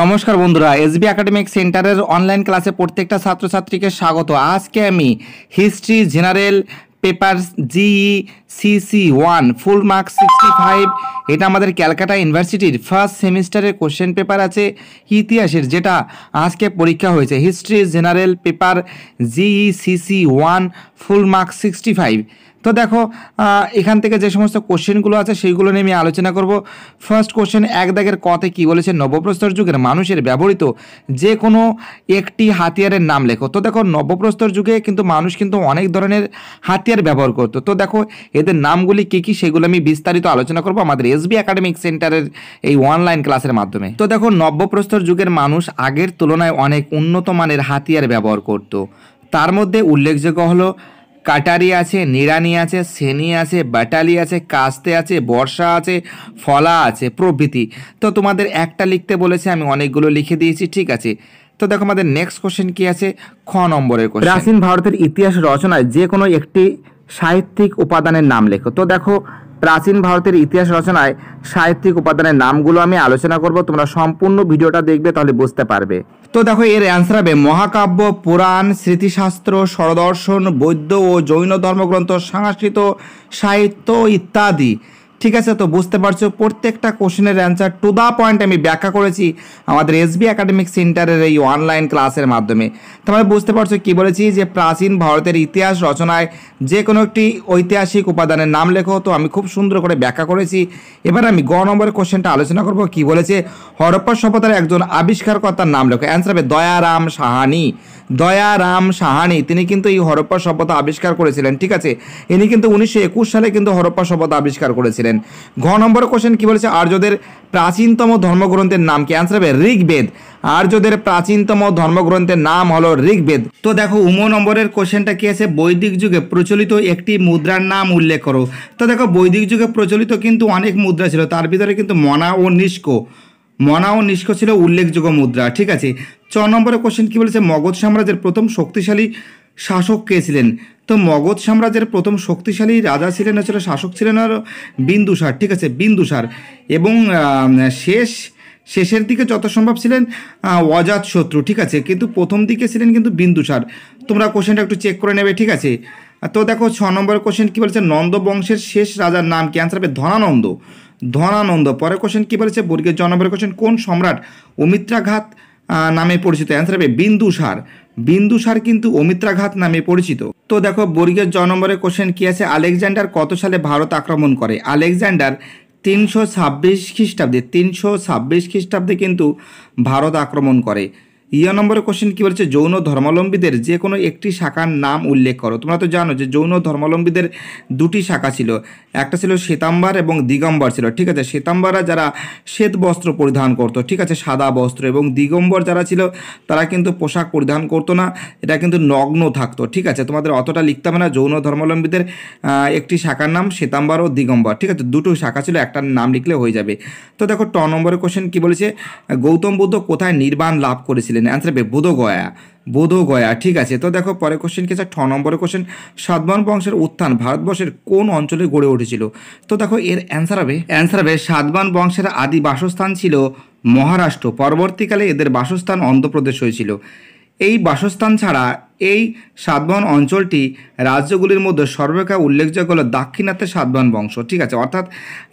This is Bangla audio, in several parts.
নমস্কার বন্ধুরা এসবি একাডেমিক সেন্টারের অনলাইন ক্লাসে প্রত্যেকটা ছাত্রছাত্রীকে স্বাগত আজকে আমি history general paper GE CC one full marks sixty five এটা আমাদের ক্যালকাটা ইউনিভার্সিটির ফার্স্ট সেমিস্টারের কোশ্চেন পেপার আছে ইতিহাসের যেটা আজকে পরীক্ষা হয়েছে history general paper GE CC one full marks sixty five তো দেখো এখান থেকে যে সমস্ত কোশ্চেনগুলো আছে সেইগুলো নিয়ে আমি আলোচনা করব ফার্স্ট কোশ্চেন এক দাগের কতে কি বলেছে নবপ্রস্তর যুগের মানুষের ব্যবহৃত যে কোনো একটি হাতিয়ারের নাম লেখো তো দেখো নবপ্রস্তর যুগে কিন্তু মানুষ কিন্তু অনেক ধরনের হাতিয়ার ব্যবহার করতো তো দেখো এদের নামগুলি কী কী সেগুলো আমি বিস্তারিত আলোচনা করব আমাদের এসবি একাডেমিক সেন্টারের এই অনলাইন ক্লাসের মাধ্যমে তো দেখো নব্যপ্রস্তর যুগের মানুষ আগের তুলনায় অনেক উন্নত মানের হাতিয়ার ব্যবহার করত তার মধ্যে উল্লেখযোগ্য হলো কাটারি আছে নিরানি আছে সেনি আছে বাটালি আছে কাস্তে আছে বর্ষা আছে ফলা আছে প্রভৃতি তো তোমাদের একটা লিখতে বলেছে আমি অনেকগুলো লিখে দিয়েছি ঠিক আছে তো দেখো আমাদের নেক্সট কোশ্চেন কি আছে খ নম্বরের কোশ্চেন প্রাচীন ভারতের ইতিহাস রচনায় যে কোনো একটি সাহিত্যিক উপাদানের নাম লেখো তো দেখো প্রাচীন ভারতের ইতিহাস রচনায় সাহিত্যিক উপাদানের নামগুলো আমি আলোচনা করব তোমরা সম্পূর্ণ ভিডিওটা দেখবে তাহলে বুঝতে পারবে তো দেখো এর অ্যান্সার হবে মহাকাব্য পুরাণ স্মৃতিশাস্ত্র স্বরদর্শন বৌদ্ধ ও জৈন ধর্মগ্রন্থ সংস্কৃত সাহিত্য ইত্যাদি ঠিক আছে তো বুঝতে পারছো প্রত্যেকটা কোশ্চেনের অ্যান্সার টু দ্য পয়েন্ট আমি ব্যাখ্যা করেছি আমাদের এসবি একাডেমিক সেন্টারের এই অনলাইন ক্লাসের মাধ্যমে তাহলে বুঝতে পারছো কি বলেছি যে প্রাচীন ভারতের ইতিহাস রচনায় যে কোনো একটি ঐতিহাসিক উপাদানের নাম লেখো তো আমি খুব সুন্দর করে ব্যাখ্যা করেছি এবার আমি গ নম্বরের কোশ্চেনটা আলোচনা করব কি বলেছে হরপ্পা সভ্যতার একজন আবিষ্কারকর্তার নাম লেখো অ্যান্সার হবে দয়ারাম সাহানি দয়ারাম সাহানি তিনি কিন্তু এই হরপ্পা সভ্যতা আবিষ্কার করেছিলেন ঠিক আছে ইনি কিন্তু উনিশশো সালে কিন্তু হরপ্পা সভ্যতা আবিষ্কার করেছিলেন দেন ঘ নম্বর কোশ্চেন কি বলেছে আর্যদের প্রাচীনতম ধর্মগ্রন্থের নাম কি অ্যান্সার হবে ঋগ্বেদ আর্যদের প্রাচীনতম ধর্মগ্রন্থের নাম হলো ঋগ্বেদ তো দেখো উম নম্বরের কোশ্চেনটা কি আছে বৈদিক যুগে প্রচলিত একটি মুদ্রার নাম উল্লেখ করো তো দেখো বৈদিক যুগে প্রচলিত কিন্তু অনেক মুদ্রা ছিল তার ভিতরে কিন্তু মনা ও নিষ্ক মনা ও নিষ্ক ছিল উল্লেখযোগ্য মুদ্রা ঠিক আছে ছ নম্বরের কোশ্চেন কি বলেছে মগধ সাম্রাজ্যের প্রথম শক্তিশালী শাসক কে ছিলেন তো মগধ সাম্রাজ্যের প্রথম শক্তিশালী রাজা ছিলেন হচ্ছিল শাসক ছিলেন আর বিন্দুসার ঠিক আছে বিন্দুসার এবং শেষ শেষের দিকে যত সম্ভব ছিলেন অজাত শত্রু ঠিক আছে কিন্তু প্রথম দিকে ছিলেন কিন্তু বিন্দুসার তোমরা কোশ্চেনটা একটু চেক করে নেবে ঠিক আছে তো দেখো ছ নম্বর কোশ্চেন কী বলেছে নন্দ বংশের শেষ রাজার নাম কি অ্যান্সার হবে ধনানন্দ ধনানন্দ পরের কোশ্চেন কী বলেছে বর্গের জ নম্বরের কোশ্চেন কোন সম্রাট অমিত্রাঘাত নামে পরিচিত অ্যান্সার হবে বিন্দুসার বিন্দুসার কিন্তু অমিত্রাঘাত নামে পরিচিত তো দেখো বর্গের জ নম্বরের কোশ্চেন কী আছে আলেকজান্ডার কত সালে ভারত আক্রমণ করে আলেকজান্ডার তিনশো ছাব্বিশ খ্রিস্টাব্দে তিনশো ছাব্বিশ খ্রিস্টাব্দে কিন্তু ভারত আক্রমণ করে ইয়া নম্বরের কোশ্চেন কী বলছে যৌন ধর্মাবলম্বীদের যে কোনো একটি শাখার নাম উল্লেখ করো তোমরা তো জানো যে যৌন ধর্মাবলম্বীদের দুটি শাখা ছিল একটা ছিল শ্বেতাম্বার এবং দিগম্বর ছিল ঠিক আছে শ্বেতাম্বারা যারা শ্বেত বস্ত্র পরিধান করত ঠিক আছে সাদা বস্ত্র এবং দিগম্বর যারা ছিল তারা কিন্তু পোশাক পরিধান করতো না এটা কিন্তু নগ্ন থাকতো ঠিক আছে তোমাদের অতটা লিখতে হবে না যৌন ধর্মাবলম্বীদের একটি শাখার নাম শ্বেতাম্বার ও দিগম্বর ঠিক আছে দুটো শাখা ছিল একটার নাম লিখলে হয়ে যাবে তো দেখো ট নম্বরের কোশ্চেন কী বলেছে গৌতম বুদ্ধ কোথায় নির্বাণ লাভ করেছিলেন দেন অ্যান্সার হবে বোধগয়া বোধগয়া ঠিক আছে তো দেখো পরে কোশ্চেন কি ছ ঠ নম্বরের কোশ্চেন সাতবাহন বংশের উত্থান ভারতবর্ষের কোন অঞ্চলে গড়ে উঠেছিল তো দেখো এর অ্যান্সার হবে অ্যান্সার হবে সাতবাহন বংশের আদি বাসস্থান ছিল মহারাষ্ট্র পরবর্তীকালে এদের বাসস্থান অন্ধ্রপ্রদেশ হয়েছিল এই বাসস্থান ছাড়া এই সাতবাহন অঞ্চলটি রাজ্যগুলির মধ্যে সর্বাপেক্ষা উল্লেখযোগ্য হল দাক্ষিণাত্যের সাতবাহন বংশ ঠিক আছে অর্থাৎ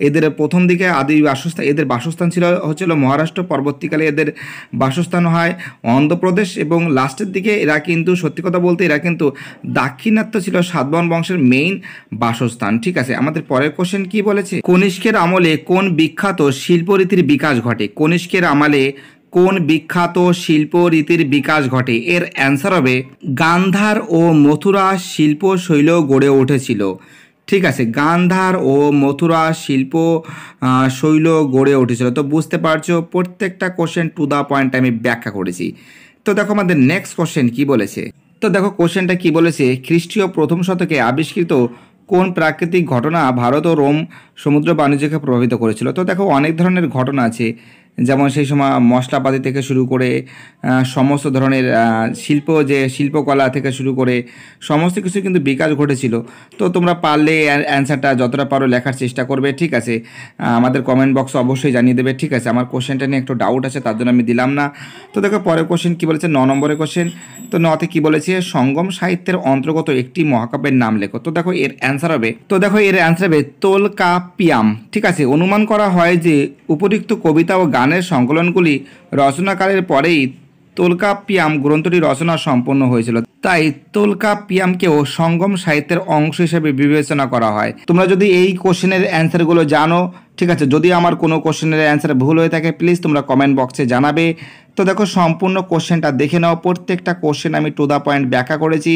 এদের প্রথম দিকে আদি বাসস্থান এদের বাসস্থান ছিল হচ্ছিল মহারাষ্ট্র পরবর্তীকালে এদের বাসস্থান হয় অন্ধ্রপ্রদেশ এবং লাস্টের দিকে এরা কিন্তু সত্যি কথা বলতে এরা কিন্তু দাক্ষিণাত্য ছিল সাতবাহন বংশের মেইন বাসস্থান ঠিক আছে আমাদের পরের কোশ্চেন কি বলেছে কনিষ্কের আমলে কোন বিখ্যাত শিল্পরীতির বিকাশ ঘটে কনিষ্কের আমলে কোন বিখ্যাত শিল্প রীতির বিকাশ ঘটে এর অ্যান্সার হবে গান্ধার ও মথুরা শিল্প শৈল গড়ে উঠেছিল ঠিক আছে গান্ধার ও মথুরা শিল্প শৈল গড়ে উঠেছিল তো বুঝতে পারছো প্রত্যেকটা কোশ্চেন টু দ্য পয়েন্ট আমি ব্যাখ্যা করেছি তো দেখো আমাদের নেক্সট কোশ্চেন কি বলেছে তো দেখো কোশ্চেনটা কি বলেছে খ্রিস্টীয় প্রথম শতকে আবিষ্কৃত কোন প্রাকৃতিক ঘটনা ভারত ও রোম সমুদ্র বাণিজ্যকে প্রভাবিত করেছিল তো দেখো অনেক ধরনের ঘটনা আছে যেমন সেই সময় মশলাপাতি থেকে শুরু করে সমস্ত ধরনের শিল্প যে শিল্পকলা থেকে শুরু করে সমস্ত কিছু কিন্তু বিকাশ ঘটেছিল তো তোমরা পারলে অ্যান্সারটা যতটা পারো লেখার চেষ্টা করবে ঠিক আছে আমাদের কমেন্ট বক্স অবশ্যই জানিয়ে দেবে ঠিক আছে আমার কোশ্চেনটা নিয়ে একটু ডাউট আছে তার জন্য আমি দিলাম না তো দেখো পরের কোশ্চেন কী বলেছে ন নম্বরের কোশ্চেন তো নতে কি বলেছে সঙ্গম সাহিত্যের অন্তর্গত একটি মহাকাব্যের নাম লেখো তো দেখো এর অ্যান্সার হবে তো দেখো এর অ্যান্সার হবে পিয়াম ঠিক আছে অনুমান করা হয় যে উপরিক্ত কবিতা ও গান গানের সংকলনগুলি রচনাকালের পরেই তোলকাপিয়াম গ্রন্থটি রচনা সম্পন্ন হয়েছিল তাই তোলকাপিয়ামকেও সঙ্গম সাহিত্যের অংশ হিসেবে বিবেচনা করা হয় তোমরা যদি এই কোশ্চেনের অ্যান্সারগুলো জানো ঠিক আছে যদি আমার কোনো কোশ্চেনের অ্যান্সার ভুল হয়ে থাকে প্লিজ তোমরা কমেন্ট বক্সে জানাবে তো দেখো সম্পূর্ণ কোশ্চেনটা দেখে নাও প্রত্যেকটা কোশ্চেন আমি টু দ্য পয়েন্ট ব্যাখ্যা করেছি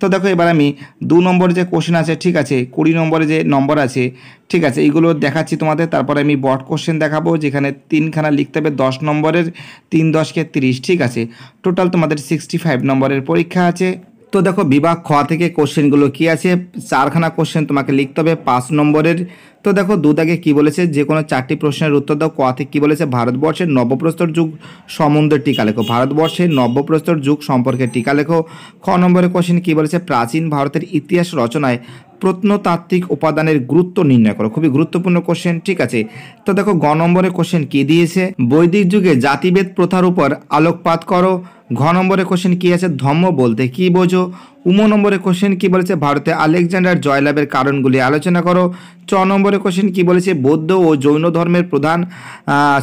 তো দেখো এবার আমি দু নম্বরে যে কোশ্চেন আছে ঠিক আছে কুড়ি নম্বরে যে নম্বর আছে ঠিক আছে এইগুলো দেখাচ্ছি তোমাদের তারপরে আমি বট কোশ্চেন দেখাবো যেখানে তিনখানা লিখতে হবে দশ নম্বরের তিন দশকে তিরিশ ঠিক আছে টোটাল তোমাদের সিক্সটি ফাইভ নম্বরের পরীক্ষা আছে তো দেখো বিভাগ খ থেকে কোশ্চেনগুলো কি আছে চারখানা কোশ্চেন তোমাকে লিখতে হবে পাঁচ নম্বরের তো দেখো দুদাকে কি বলেছে যে কোনো চারটি প্রশ্নের উত্তর দাও থেকে কী বলেছে ভারতবর্ষের নবপ্রস্তর যুগ সম্বন্ধে টিকা লেখো ভারতবর্ষের নবপ্রস্তর যুগ সম্পর্কে টিকা লেখো খ নম্বরের কোশ্চেন কি বলেছে প্রাচীন ভারতের ইতিহাস রচনায় প্রত্নতাত্ত্বিক উপাদানের গুরুত্ব নির্ণয় করো খুবই গুরুত্বপূর্ণ কোশ্চেন ঠিক আছে তো দেখো গ নম্বরের কোশ্চেন কী দিয়েছে বৈদিক যুগে জাতিভেদ প্রথার উপর আলোকপাত করো ঘ নম্বরে কোশ্চেন কি আছে ধম্ম বলতে কি বোঝো উম নম্বরে কোশ্চেন কি বলেছে ভারতে আলেকজান্ডার জয়লাভের কারণগুলি আলোচনা করো চ নম্বরে কোশ্চেন কি বলেছে বৌদ্ধ ও জৈন ধর্মের প্রধান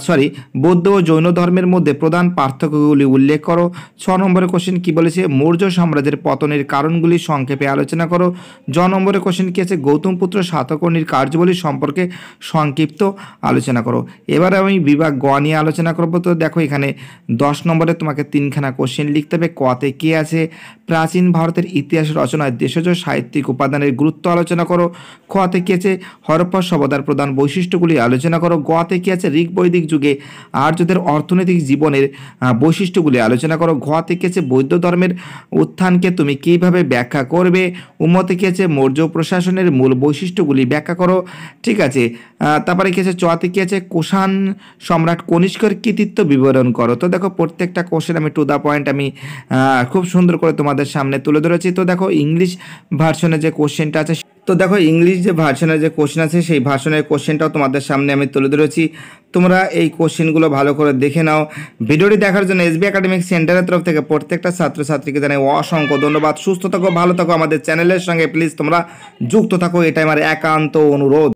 সরি বৌদ্ধ ও জৈন ধর্মের মধ্যে প্রধান পার্থক্যগুলি উল্লেখ করো ছ নম্বরে কোশ্চেন কি বলেছে মৌর্য সাম্রাজ্যের পতনের কারণগুলি সংক্ষেপে আলোচনা করো জ নম্বরে কোশ্চেন কি আছে গৌতম পুত্র সাতকর্ণীর কার্যবলী সম্পর্কে সংক্ষিপ্ত আলোচনা করো এবার আমি বিভাগ গ নিয়ে আলোচনা করবো তো দেখো এখানে দশ নম্বরে তোমাকে তিনখানা কোশ্চেন লিখতে হবে কতে কে আছে প্রাচীন ভারতের ইতিহাস রচনায় দেশজ সাহিত্যিক উপাদানের গুরুত্ব আলোচনা করো খোয়াতে কি আছে হরপ্পা সভ্যতার প্রধান বৈশিষ্ট্যগুলি আলোচনা করো গোয়াতে কি আছে ঋগ বৈদিক যুগে আর্যদের অর্থনৈতিক জীবনের বৈশিষ্ট্যগুলি আলোচনা করো গোয়াতে কি আছে বৌদ্ধ ধর্মের উত্থানকে তুমি কীভাবে ব্যাখ্যা করবে উম্মতে কি আছে মৌর্য প্রশাসনের মূল বৈশিষ্ট্যগুলি ব্যাখ্যা করো ঠিক আছে তারপরে কি আছে চোয়াতে কি আছে কোষাণ সম্রাট কনিষ্কর কৃতিত্ব বিবরণ করো তো দেখো প্রত্যেকটা কোশ্চেন আমি টু দ্য পয়েন্ট আমি খুব সুন্দর করে তোমাদের সামনে তুলে ধরেছি করেছি তো দেখো ইংলিশ ভার্সনে যে কোশ্চেনটা আছে তো দেখো ইংলিশ যে ভার্সনের যে কোশ্চেন আছে সেই ভার্সনের কোশ্চেনটাও তোমাদের সামনে আমি তুলে ধরেছি তোমরা এই কোশ্চেনগুলো ভালো করে দেখে নাও ভিডিওটি দেখার জন্য এসবি একাডেমিক সেন্টারের তরফ থেকে প্রত্যেকটা ছাত্রছাত্রীকে জানাই অসংখ্য ধন্যবাদ সুস্থ থাকো ভালো থাকো আমাদের চ্যানেলের সঙ্গে প্লিজ তোমরা যুক্ত থাকো এটাই আমার একান্ত অনুরোধ